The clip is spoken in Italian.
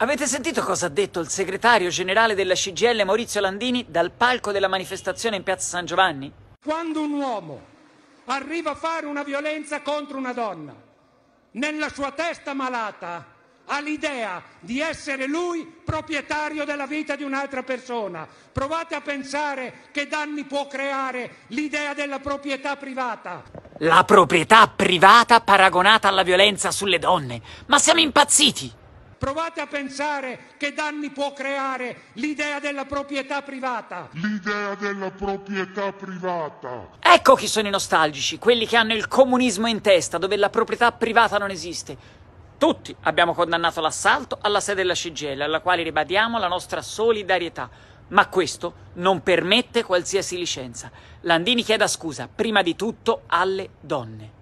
Avete sentito cosa ha detto il segretario generale della CGL Maurizio Landini dal palco della manifestazione in piazza San Giovanni? Quando un uomo arriva a fare una violenza contro una donna, nella sua testa malata ha l'idea di essere lui proprietario della vita di un'altra persona. Provate a pensare che danni può creare l'idea della proprietà privata. La proprietà privata paragonata alla violenza sulle donne. Ma siamo impazziti! Provate a pensare che danni può creare l'idea della proprietà privata. L'idea della proprietà privata. Ecco chi sono i nostalgici, quelli che hanno il comunismo in testa, dove la proprietà privata non esiste. Tutti abbiamo condannato l'assalto alla sede della CGL, alla quale ribadiamo la nostra solidarietà. Ma questo non permette qualsiasi licenza. Landini chieda scusa, prima di tutto, alle donne.